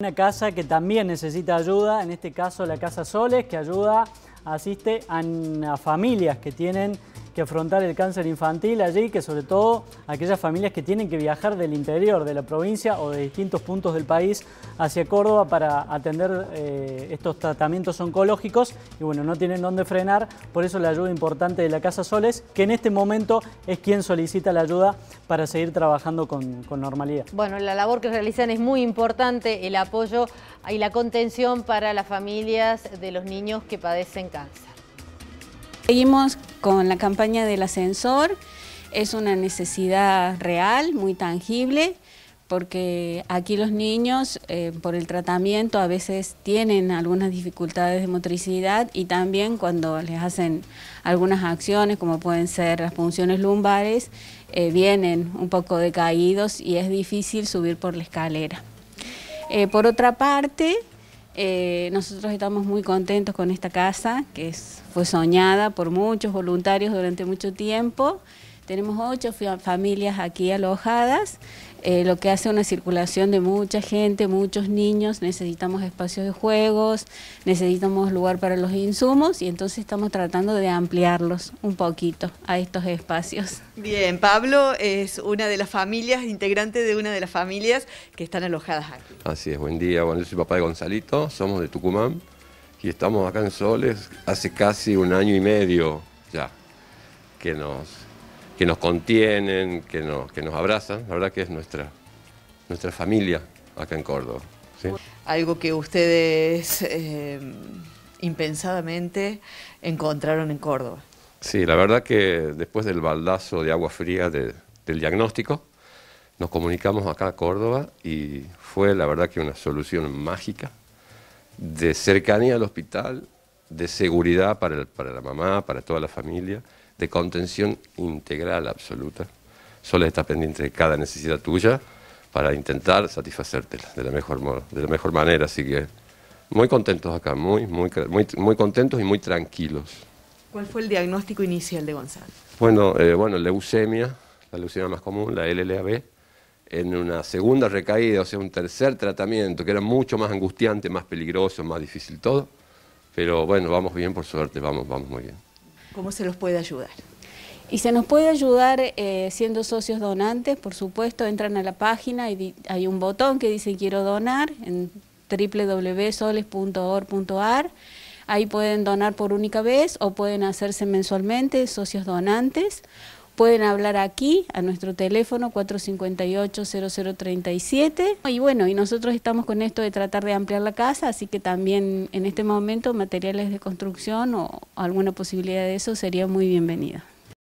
Una casa que también necesita ayuda, en este caso la Casa Soles, que ayuda, asiste a, a familias que tienen afrontar el cáncer infantil allí, que sobre todo aquellas familias que tienen que viajar del interior de la provincia o de distintos puntos del país hacia Córdoba para atender eh, estos tratamientos oncológicos y bueno, no tienen dónde frenar, por eso la ayuda importante de la Casa Soles, que en este momento es quien solicita la ayuda para seguir trabajando con, normalidad. Bueno, la labor que realizan es muy importante, el apoyo y la contención para las familias de los niños que padecen cáncer. Seguimos con la campaña del ascensor. Es una necesidad real, muy tangible, porque aquí los niños, eh, por el tratamiento, a veces tienen algunas dificultades de motricidad y también cuando les hacen algunas acciones, como pueden ser las funciones lumbares, eh, vienen un poco decaídos y es difícil subir por la escalera. Eh, por otra parte, eh, nosotros estamos muy contentos con esta casa que fue soñada por muchos voluntarios durante mucho tiempo. Tenemos ocho familias aquí alojadas, eh, lo que hace una circulación de mucha gente, muchos niños, necesitamos espacios de juegos, necesitamos lugar para los insumos y entonces estamos tratando de ampliarlos un poquito a estos espacios. Bien, Pablo es una de las familias, integrante de una de las familias que están alojadas aquí. Así es, buen día, bueno, yo soy papá de Gonzalito, somos de Tucumán y estamos acá en Soles hace casi un año y medio ya que nos que nos contienen, que nos, que nos abrazan. La verdad que es nuestra, nuestra familia acá en Córdoba. Algo que ustedes eh, impensadamente encontraron en Córdoba. Sí, la verdad que después del baldazo de agua fría del diagnóstico, nos comunicamos acá a Córdoba y fue la verdad que una solución mágica de cercanía al hospital, de seguridad para, para la mamá, para toda la familia de contención integral absoluta. Solo está pendiente de cada necesidad tuya para intentar satisfacértela de la mejor, modo, de la mejor manera. Así que muy contentos acá, muy, muy, muy, muy contentos y muy tranquilos. ¿Cuál fue el diagnóstico inicial de Gonzalo? Bueno, eh, bueno, leucemia, la leucemia más común, la LLAB, en una segunda recaída, o sea, un tercer tratamiento, que era mucho más angustiante, más peligroso, más difícil todo. Pero bueno, vamos bien, por suerte, vamos, vamos muy bien. ¿Cómo se los puede ayudar? Y se nos puede ayudar eh, siendo socios donantes, por supuesto, entran a la página y hay un botón que dice quiero donar en www.soles.org.ar. Ahí pueden donar por única vez o pueden hacerse mensualmente socios donantes Pueden hablar aquí a nuestro teléfono 458-0037. Y bueno, y nosotros estamos con esto de tratar de ampliar la casa, así que también en este momento materiales de construcción o alguna posibilidad de eso sería muy bienvenida.